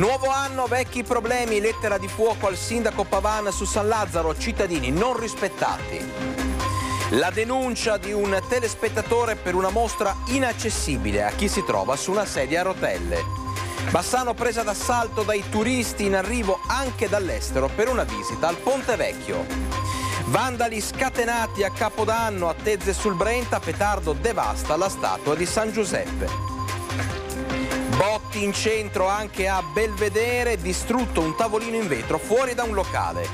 Nuovo anno, vecchi problemi, lettera di fuoco al sindaco Pavan su San Lazzaro, cittadini non rispettati. La denuncia di un telespettatore per una mostra inaccessibile a chi si trova su una sedia a rotelle. Bassano presa d'assalto dai turisti in arrivo anche dall'estero per una visita al Ponte Vecchio. Vandali scatenati a Capodanno a Tezze sul Brenta, petardo devasta la statua di San Giuseppe. Botti in centro anche a Belvedere, distrutto un tavolino in vetro fuori da un locale.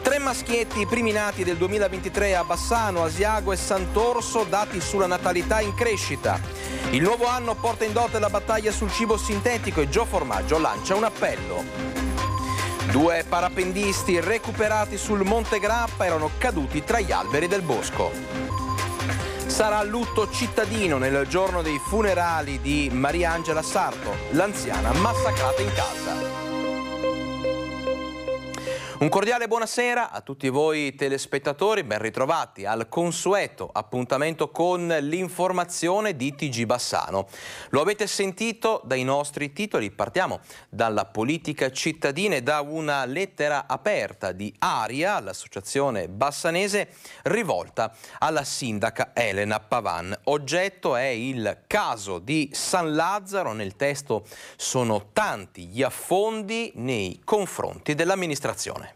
Tre maschietti, i primi nati del 2023 a Bassano, Asiago e Sant'Orso, dati sulla natalità in crescita. Il nuovo anno porta in dote la battaglia sul cibo sintetico e Gio Formaggio lancia un appello. Due parapendisti recuperati sul Monte Grappa erano caduti tra gli alberi del bosco. Sarà lutto cittadino nel giorno dei funerali di Mariangela Sarto, l'anziana massacrata in casa. Un cordiale buonasera a tutti voi telespettatori, ben ritrovati al consueto appuntamento con l'informazione di TG Bassano. Lo avete sentito dai nostri titoli, partiamo dalla politica cittadina e da una lettera aperta di ARIA, l'associazione bassanese, rivolta alla sindaca Elena Pavan. Oggetto è il caso di San Lazzaro, nel testo sono tanti gli affondi nei confronti dell'amministrazione.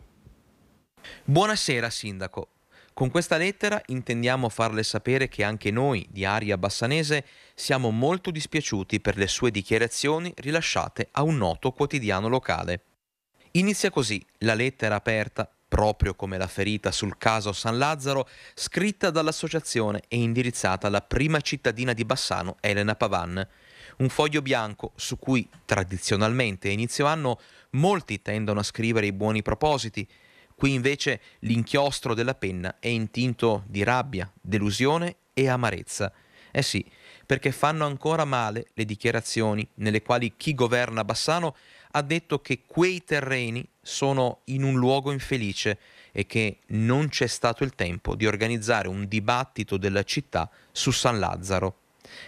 Buonasera Sindaco. Con questa lettera intendiamo farle sapere che anche noi, di Aria Bassanese, siamo molto dispiaciuti per le sue dichiarazioni rilasciate a un noto quotidiano locale. Inizia così la lettera aperta, proprio come la ferita sul caso San Lazzaro, scritta dall'associazione e indirizzata alla prima cittadina di Bassano, Elena Pavan. Un foglio bianco su cui tradizionalmente a inizio anno molti tendono a scrivere i buoni propositi, Qui invece l'inchiostro della penna è intinto di rabbia, delusione e amarezza. Eh sì, perché fanno ancora male le dichiarazioni nelle quali chi governa Bassano ha detto che quei terreni sono in un luogo infelice e che non c'è stato il tempo di organizzare un dibattito della città su San Lazzaro.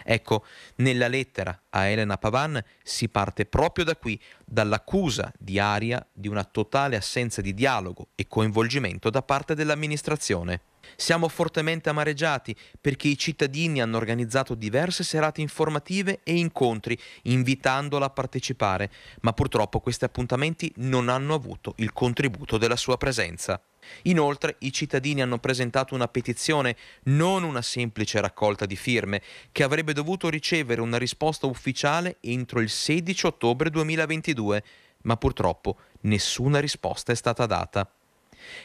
Ecco, nella lettera a Elena Pavan si parte proprio da qui, dall'accusa di Aria di una totale assenza di dialogo e coinvolgimento da parte dell'amministrazione. Siamo fortemente amareggiati perché i cittadini hanno organizzato diverse serate informative e incontri invitandola a partecipare, ma purtroppo questi appuntamenti non hanno avuto il contributo della sua presenza. Inoltre i cittadini hanno presentato una petizione, non una semplice raccolta di firme, che avrebbe dovuto ricevere una risposta ufficiale entro il 16 ottobre 2022, ma purtroppo nessuna risposta è stata data.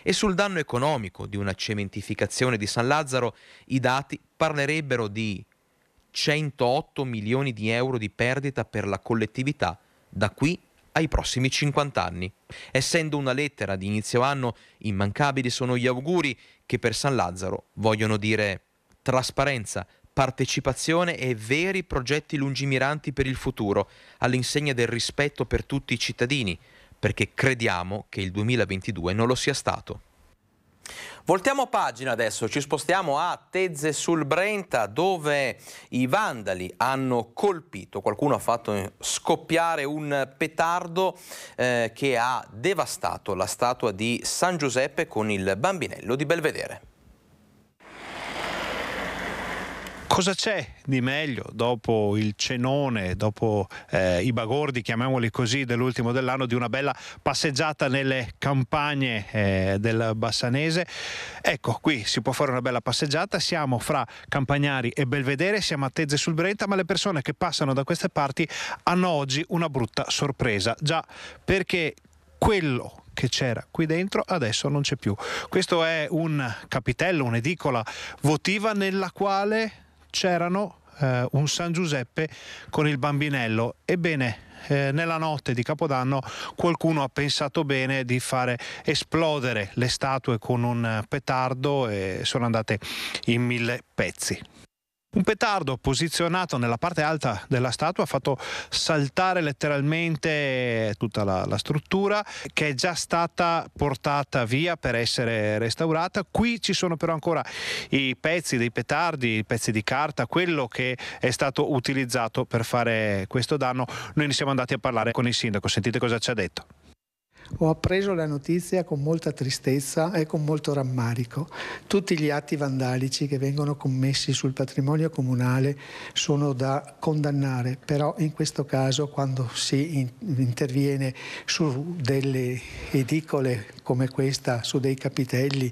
E sul danno economico di una cementificazione di San Lazzaro i dati parlerebbero di 108 milioni di euro di perdita per la collettività da qui ai prossimi 50 anni. Essendo una lettera di inizio anno, immancabili sono gli auguri che per San Lazzaro vogliono dire trasparenza, partecipazione e veri progetti lungimiranti per il futuro, all'insegna del rispetto per tutti i cittadini, perché crediamo che il 2022 non lo sia stato. Voltiamo pagina adesso, ci spostiamo a Tezze sul Brenta dove i vandali hanno colpito, qualcuno ha fatto scoppiare un petardo eh, che ha devastato la statua di San Giuseppe con il bambinello di Belvedere. Cosa c'è di meglio dopo il cenone, dopo eh, i bagordi, chiamiamoli così, dell'ultimo dell'anno, di una bella passeggiata nelle campagne eh, del Bassanese? Ecco, qui si può fare una bella passeggiata, siamo fra Campagnari e Belvedere, siamo a Tezze sul Brenta, ma le persone che passano da queste parti hanno oggi una brutta sorpresa, già perché quello che c'era qui dentro adesso non c'è più. Questo è un capitello, un'edicola votiva nella quale c'erano eh, un San Giuseppe con il bambinello. Ebbene, eh, nella notte di Capodanno qualcuno ha pensato bene di fare esplodere le statue con un petardo e sono andate in mille pezzi. Un petardo posizionato nella parte alta della statua ha fatto saltare letteralmente tutta la, la, struttura che è già stata portata via per essere restaurata. Qui ci sono però ancora i pezzi dei petardi, i pezzi di carta, quello che è stato utilizzato per fare questo danno. Noi ne siamo andati a parlare con il sindaco, sentite cosa ci ha detto. Ho appreso la notizia con molta tristezza e con molto rammarico. Tutti gli atti vandalici che vengono commessi sul patrimonio comunale sono da condannare, però in questo caso quando si interviene su delle edicole come questa, su dei capitelli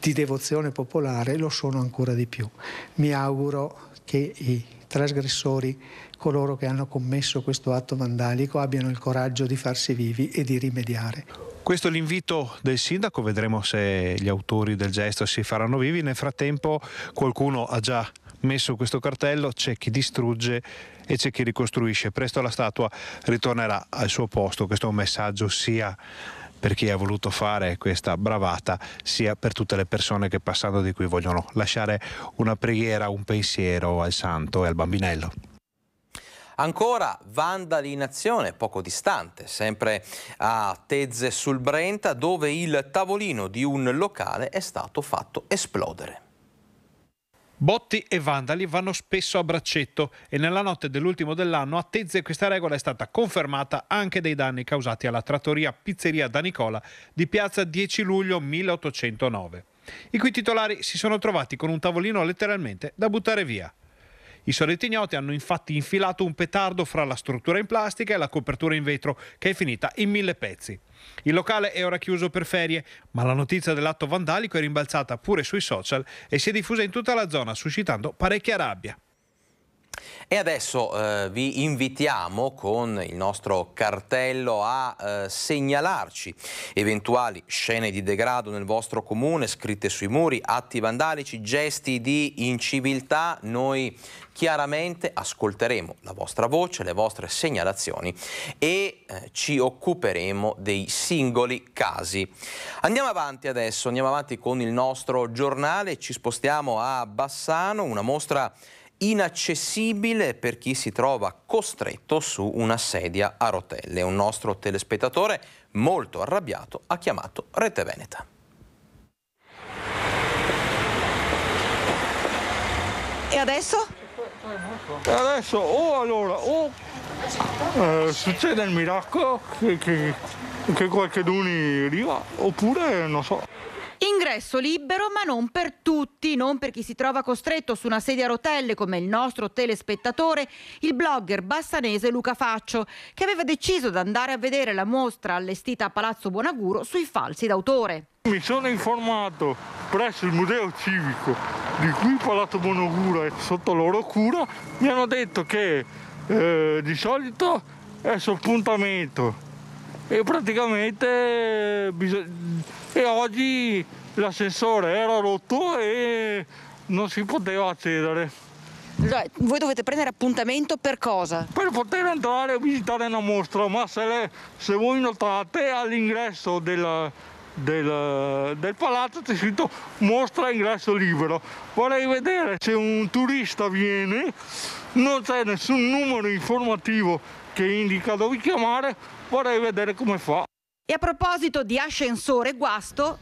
di devozione popolare, lo sono ancora di più. Mi auguro che i trasgressori coloro che hanno commesso questo atto vandalico abbiano il coraggio di farsi vivi e di rimediare. Questo è l'invito del sindaco, vedremo se gli autori del gesto si faranno vivi. Nel frattempo qualcuno ha già messo questo cartello, c'è chi distrugge e c'è chi ricostruisce. Presto la statua ritornerà al suo posto. Questo è un messaggio sia per chi ha voluto fare questa bravata, sia per tutte le persone che passando di qui vogliono lasciare una preghiera, un pensiero al santo e al bambinello. Ancora vandali in azione, poco distante, sempre a Tezze sul Brenta, dove il tavolino di un locale è stato fatto esplodere. Botti e vandali vanno spesso a braccetto e nella notte dell'ultimo dell'anno a Tezze questa regola è stata confermata anche dei danni causati alla trattoria Pizzeria da Nicola di piazza 10 luglio 1809. I cui titolari si sono trovati con un tavolino letteralmente da buttare via. I soliti ignoti hanno infatti infilato un petardo fra la struttura in plastica e la copertura in vetro che è finita in mille pezzi. Il locale è ora chiuso per ferie, ma la notizia dell'atto vandalico è rimbalzata pure sui social e si è diffusa in tutta la zona suscitando parecchia rabbia. E adesso eh, vi invitiamo con il nostro cartello a eh, segnalarci eventuali scene di degrado nel vostro comune, scritte sui muri, atti vandalici, gesti di inciviltà. Noi chiaramente ascolteremo la vostra voce, le vostre segnalazioni e eh, ci occuperemo dei singoli casi. Andiamo avanti adesso, andiamo avanti con il nostro giornale, ci spostiamo a Bassano, una mostra inaccessibile per chi si trova costretto su una sedia a rotelle. Un nostro telespettatore molto arrabbiato ha chiamato Rete Veneta. E adesso? E Adesso o oh, allora o oh. eh, succede il miracolo che, che, che qualche duni arriva oppure non so. Ingresso libero ma non per tutti, non per chi si trova costretto su una sedia a rotelle come il nostro telespettatore, il blogger bassanese Luca Faccio, che aveva deciso di andare a vedere la mostra allestita a Palazzo Buonaguro sui falsi d'autore. Mi sono informato presso il Museo Civico di cui Palazzo Buonaguro è sotto loro cura, mi hanno detto che eh, di solito è su appuntamento e praticamente bisogna e oggi l'ascensore era rotto e non si poteva accedere. Voi dovete prendere appuntamento per cosa? Per poter entrare a visitare una mostra, ma se, le, se voi notate all'ingresso del, del, del, palazzo c'è scritto mostra ingresso libero. Vorrei vedere se un turista viene, non c'è nessun numero informativo che indica dove chiamare, vorrei vedere come fa. E a proposito di ascensore guasto...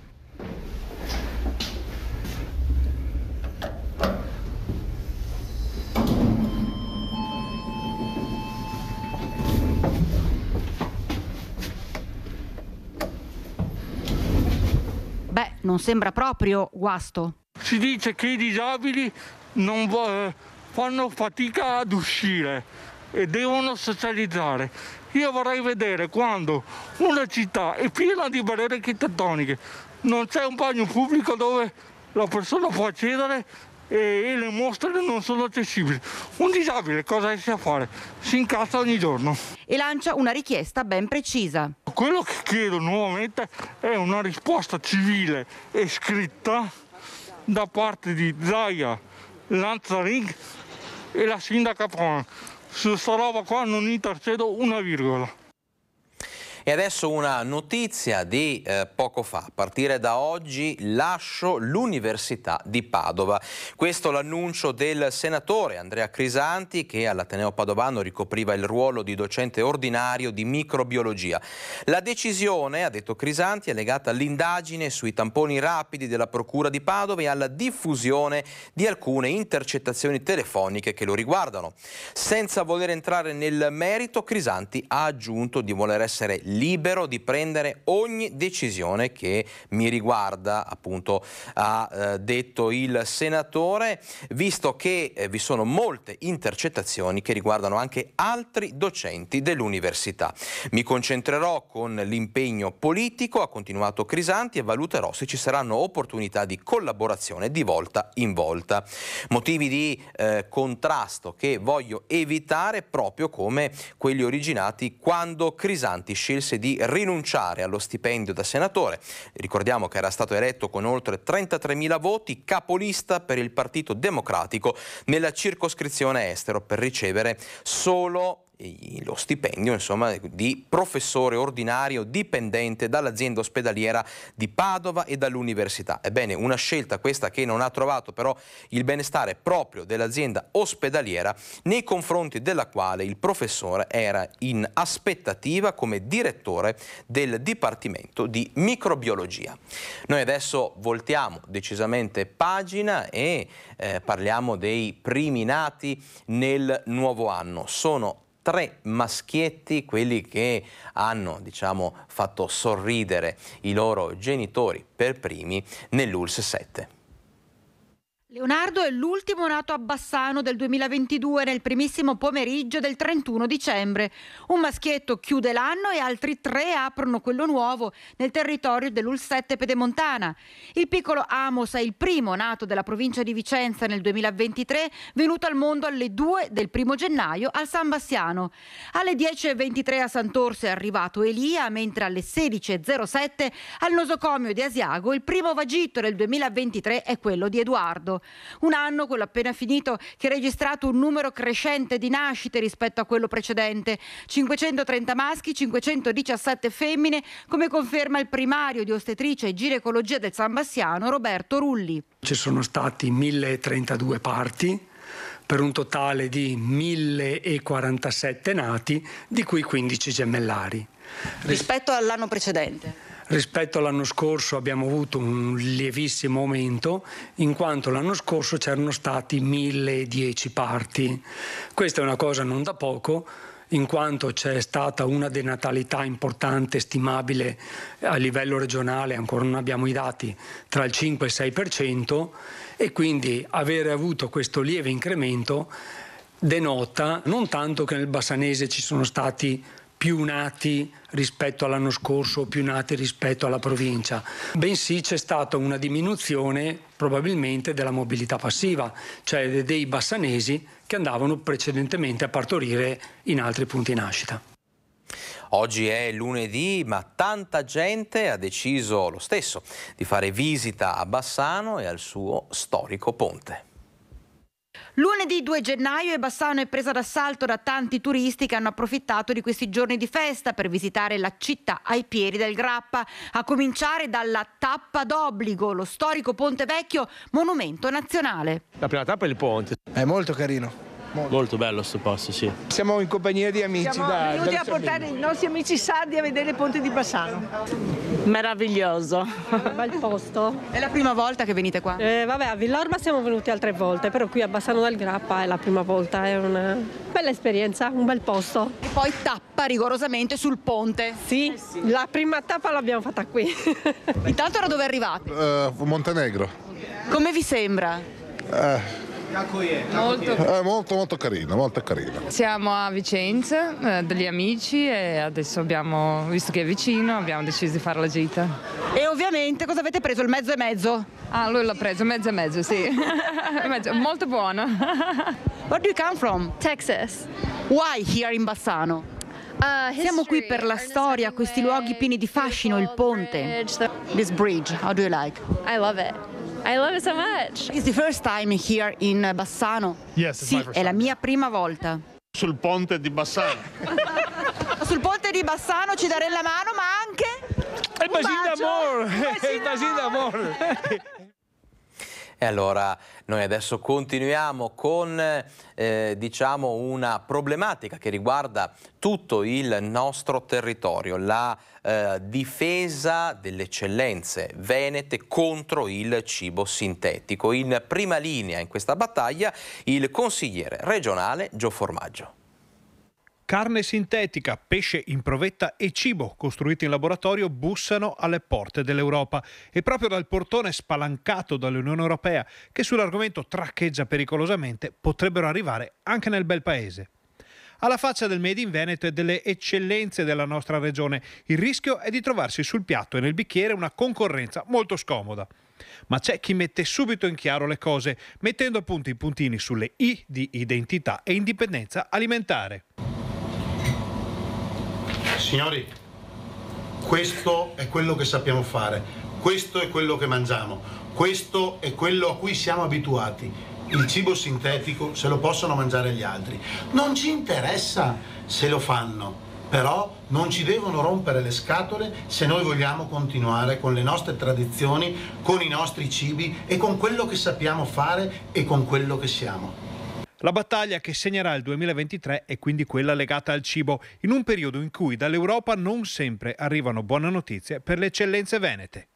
Beh, non sembra proprio guasto. Si dice che i disabili non eh, fanno fatica ad uscire e devono socializzare io vorrei vedere quando una città è piena di barriere architettoniche, non c'è un bagno pubblico dove la persona può accedere e, le mostre non sono accessibili. Un disabile cosa riesce a fare? Si incazza ogni giorno. E lancia una richiesta ben precisa. Quello che chiedo nuovamente è una risposta civile e scritta da parte di Zaya Lanzaring e la sindaca Pron su sta roba qua non intercedo una virgola. E adesso una notizia di eh, poco fa. A partire da oggi lascio l'Università di Padova. Questo l'annuncio del senatore Andrea Crisanti che all'Ateneo Padovano ricopriva il ruolo di docente ordinario di microbiologia. La decisione, ha detto Crisanti, è legata all'indagine sui tamponi rapidi della Procura di Padova e alla diffusione di alcune intercettazioni telefoniche che lo riguardano. Senza voler entrare nel merito, Crisanti ha aggiunto di voler essere libero di prendere ogni decisione che mi riguarda, appunto ha eh, detto il senatore, visto che eh, vi sono molte intercettazioni che riguardano anche altri docenti dell'università. Mi concentrerò con l'impegno politico, ha continuato Crisanti, e valuterò se ci saranno opportunità di collaborazione di volta in volta. Motivi di eh, contrasto che voglio evitare proprio come quelli originati quando Crisanti scelse scelse di rinunciare allo stipendio da senatore. Ricordiamo che era stato eletto con oltre 33.000 voti capolista per il Partito Democratico nella circoscrizione estero per ricevere solo lo stipendio insomma, di professore ordinario dipendente dall'azienda ospedaliera di Padova e dall'università. Ebbene, una scelta questa che non ha trovato però il benestare proprio dell'azienda ospedaliera nei confronti della quale il professore era in aspettativa come direttore del Dipartimento di Microbiologia. Noi adesso voltiamo decisamente pagina e eh, parliamo dei primi nati nel nuovo anno. Sono tre maschietti, quelli che hanno diciamo, fatto sorridere i loro genitori per primi nell'ULS 7. Leonardo è l'ultimo nato a Bassano del 2022 nel primissimo pomeriggio del 31 dicembre. Un maschietto chiude l'anno e altri tre aprono quello nuovo nel territorio dell'Ulsette Pedemontana. Il piccolo Amos è il primo nato della provincia di Vicenza nel 2023, venuto al mondo alle 2 del 1 gennaio al San Bassiano. Alle 10.23 a Sant'Orso è arrivato Elia, mentre alle 16.07 al nosocomio di Asiago il primo vagito del 2023 è quello di Edoardo. Un anno, quello appena finito, che ha registrato un numero crescente di nascite rispetto a quello precedente. 530 maschi, 517 femmine, come conferma il primario di ostetricia e ginecologia del San Bassiano, Roberto Rulli. Ci sono stati 1032 parti per un totale di 1047 nati, di cui 15 gemellari. Rispetto all'anno precedente? Rispetto all'anno scorso abbiamo avuto un lievissimo aumento, in quanto l'anno scorso c'erano stati 1010 parti. Questa è una cosa non da poco in quanto c'è stata una denatalità importante, stimabile a livello regionale, ancora non abbiamo i dati, tra il 5 e il 6% e quindi avere avuto questo lieve incremento denota non tanto che nel bassanese ci sono stati più nati rispetto all'anno scorso o più nati rispetto alla provincia, bensì c'è stata una diminuzione probabilmente della mobilità passiva, cioè dei bassanesi che andavano precedentemente a partorire in altri punti nascita. Oggi è lunedì, ma tanta gente ha deciso lo stesso di fare visita a Bassano e al suo storico ponte. Lunedì 2 gennaio e Bassano è presa d'assalto da tanti turisti che hanno approfittato di questi giorni di festa per visitare la città ai piedi del Grappa, a cominciare dalla tappa d'obbligo, lo storico Ponte Vecchio, monumento nazionale. La prima tappa è il ponte. È molto carino. Molto. Molto bello questo posto, sì. Siamo in compagnia di amici. Siamo da, venuti a portare amici. i nostri amici sardi a vedere il ponte di Bassano. Meraviglioso. Bel posto. È la prima volta che venite qua? Eh, vabbè, a Villorma siamo venuti altre volte, però qui a Bassano del Grappa è la prima volta, è una bella esperienza, un bel posto. E poi tappa rigorosamente sul ponte. Sì, eh sì. la prima tappa l'abbiamo fatta qui. Intanto era dove arrivate? Uh, Montenegro. Come vi sembra? Uh. Molto. È eh, molto molto carina, molto carina. Siamo a Vicenza, eh, degli amici e adesso abbiamo, visto che è vicino, abbiamo deciso di fare la gita. E ovviamente cosa avete preso? Il mezzo e mezzo? Ah, lui l'ha preso, mezzo e mezzo, sì. mezzo. Molto buono. Where do you come from? Texas. Why here in Bassano? Uh, Siamo qui per la storia, questi luoghi pieni di fascino, il ponte. This bridge, how do you like? I love it. I love it so much. It's the first time here in Bassano. Yes, it's sì, my first time. è la mia prima volta. Sul ponte di Bassano. Sul ponte di Bassano ci darei la mano, ma anche... È un bacio, d'amore! È d'amore! E allora noi adesso continuiamo con eh, diciamo una problematica che riguarda tutto il nostro territorio, la eh, difesa delle eccellenze venete contro il cibo sintetico. In prima linea in questa battaglia il consigliere regionale Gio Formaggio. Carne sintetica, pesce in provetta e cibo costruiti in laboratorio bussano alle porte dell'Europa e proprio dal portone spalancato dall'Unione Europea che sull'argomento traccheggia pericolosamente potrebbero arrivare anche nel bel paese. Alla faccia del Made in Veneto e delle eccellenze della nostra regione, il rischio è di trovarsi sul piatto e nel bicchiere una concorrenza molto scomoda. Ma c'è chi mette subito in chiaro le cose, mettendo appunto i puntini sulle I di identità e indipendenza alimentare. Signori, questo è quello che sappiamo fare, questo è quello che mangiamo, questo è quello a cui siamo abituati. Il cibo sintetico se lo possono mangiare gli altri. Non ci interessa se lo fanno, però non ci devono rompere le scatole se noi vogliamo continuare con le nostre tradizioni, con i nostri cibi e con quello che sappiamo fare e con quello che siamo. La battaglia che segnerà il 2023 è quindi quella legata al cibo, in un periodo in cui dall'Europa non sempre arrivano buone notizie per le eccellenze venete.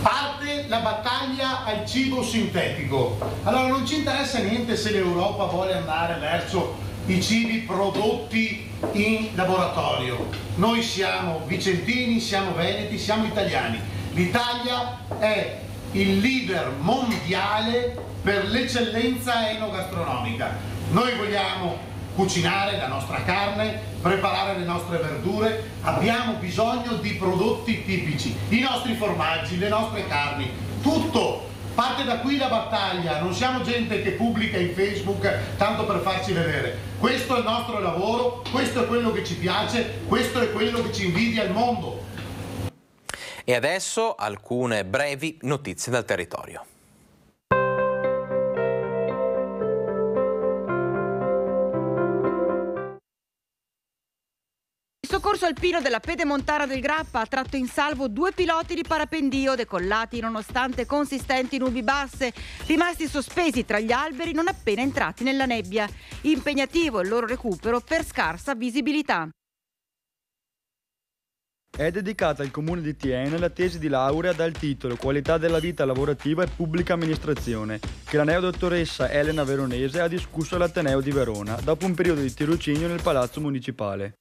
Parte la battaglia al cibo sintetico. Allora non ci interessa niente se l'Europa vuole andare verso i cibi prodotti in laboratorio. Noi siamo vicentini, siamo veneti, siamo italiani. L'Italia è il leader mondiale per l'eccellenza enogastronomica. Noi vogliamo cucinare la nostra carne, preparare le nostre verdure, abbiamo bisogno di prodotti tipici, i nostri formaggi, le nostre carni, tutto. Parte da qui la battaglia, non siamo gente che pubblica in Facebook tanto per farci vedere. Questo è il nostro lavoro, questo è quello che ci piace, questo è quello che ci invidia il mondo e adesso alcune brevi notizie dal territorio. Il soccorso alpino della pedemontana del Grappa ha tratto in salvo due piloti di parapendio decollati nonostante consistenti nubi basse, rimasti sospesi tra gli alberi non appena entrati nella nebbia. Impegnativo il loro recupero per scarsa visibilità. È dedicata al comune di Tiene la tesi di laurea dal titolo Qualità della vita lavorativa e pubblica amministrazione, che la neodottoressa Elena Veronese ha discusso all'Ateneo di Verona dopo un periodo di tirocinio nel palazzo municipale.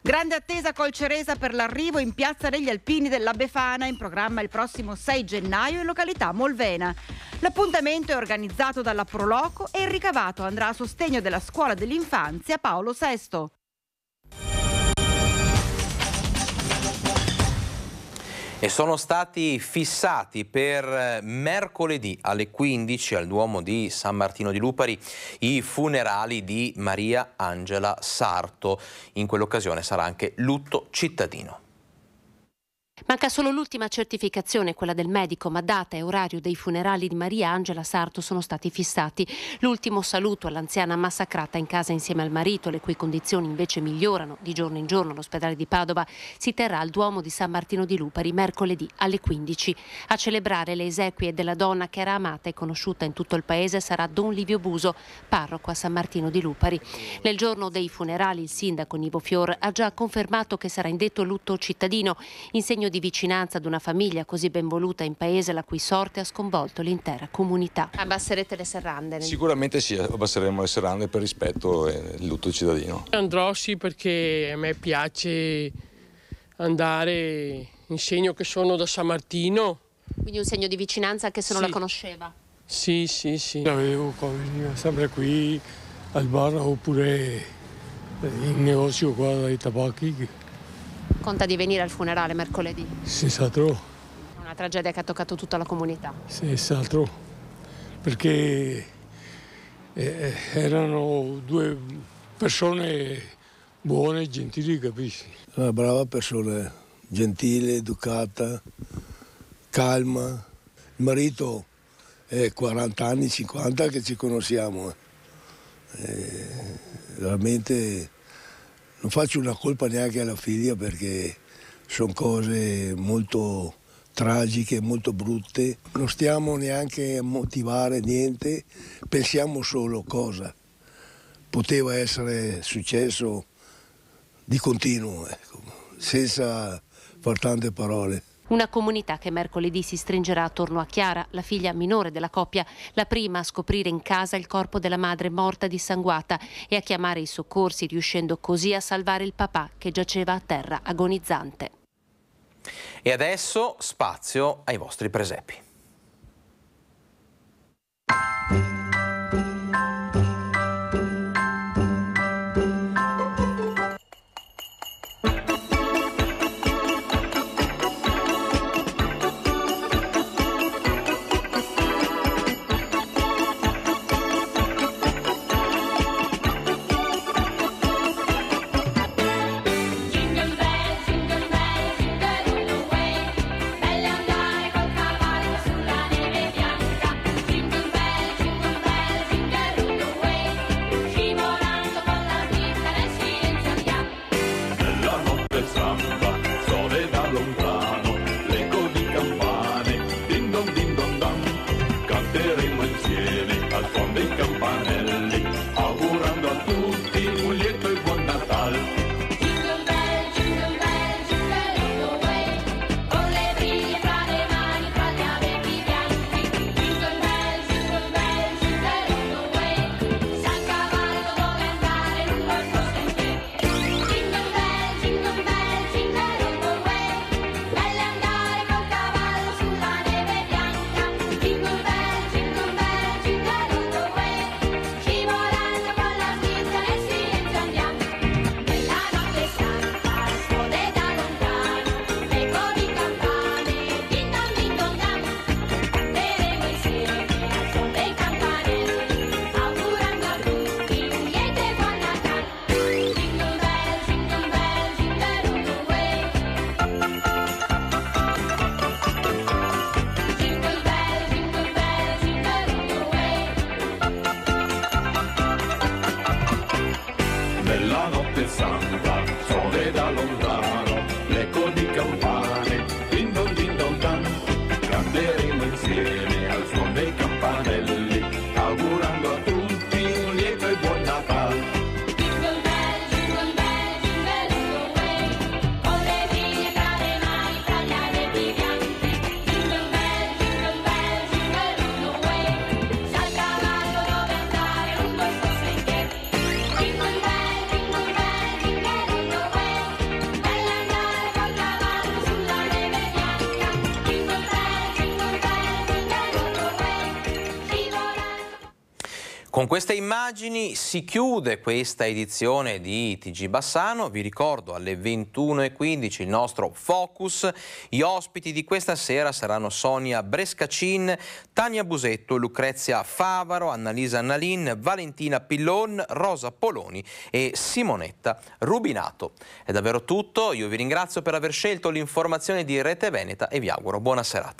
Grande attesa col Ceresa per l'arrivo in Piazza degli Alpini della Befana, in programma il prossimo 6 gennaio in località Molvena. L'appuntamento è organizzato dalla Proloco e il ricavato andrà a sostegno della scuola dell'infanzia Paolo VI. e sono stati fissati per eh, mercoledì alle 15 al Duomo di San Martino di Lupari i funerali di Maria Angela Sarto. In quell'occasione sarà anche lutto cittadino. Manca solo l'ultima certificazione, quella del medico, ma data e orario dei funerali di Maria Angela Sarto sono stati fissati. L'ultimo saluto all'anziana massacrata in casa insieme al marito, le cui condizioni invece migliorano di giorno in giorno all'ospedale di Padova, si terrà al Duomo di San Martino di Lupari mercoledì alle 15. A celebrare le esequie della donna che era amata e conosciuta in tutto il paese sarà Don Livio Buso, parroco a San Martino di Lupari. Nel giorno dei funerali il sindaco Nivo Fior ha già confermato che sarà indetto lutto cittadino in segno di di vicinanza ad una famiglia così ben voluta in paese la cui sorte ha sconvolto l'intera comunità. Abbasserete le serrande? Sicuramente sì, abbasseremo le serrande per rispetto e il lutto cittadino. Andrò sì perché a me piace andare in segno che sono da San Martino. Quindi un segno di vicinanza anche se non sì. la conosceva? Sì, sì, sì. La Avevo qua, veniva sempre qui al bar oppure in negozio qua dai tabacchi Conta di venire al funerale mercoledì? Sì, senz'altro. È una tragedia che ha toccato tutta la comunità? Sì, Senz'altro, perché eh, eh, erano due persone buone, gentili, capisci? Una brava persona, gentile, educata, calma. Il marito è 40 anni, 50 che ci conosciamo. Eh, eh veramente non faccio una colpa neanche alla figlia perché sono cose molto tragiche, molto brutte. Non stiamo neanche a motivare niente, pensiamo solo cosa poteva essere successo di continuo, ecco, senza far tante parole. Una comunità che mercoledì si stringerà attorno a Chiara, la figlia minore della coppia, la prima a scoprire in casa il corpo della madre morta dissanguata e a chiamare i soccorsi, riuscendo così a salvare il papà che giaceva a terra agonizzante. E adesso spazio ai vostri presepi. Con queste immagini si chiude questa edizione di TG Bassano, vi ricordo alle 21.15 il nostro focus, gli ospiti di questa sera saranno Sonia Brescacin, Tania Busetto, Lucrezia Favaro, Annalisa Annalin, Valentina Pillon, Rosa Poloni e Simonetta Rubinato. È davvero tutto, io vi ringrazio per aver scelto l'informazione di Rete Veneta e vi auguro buona serata.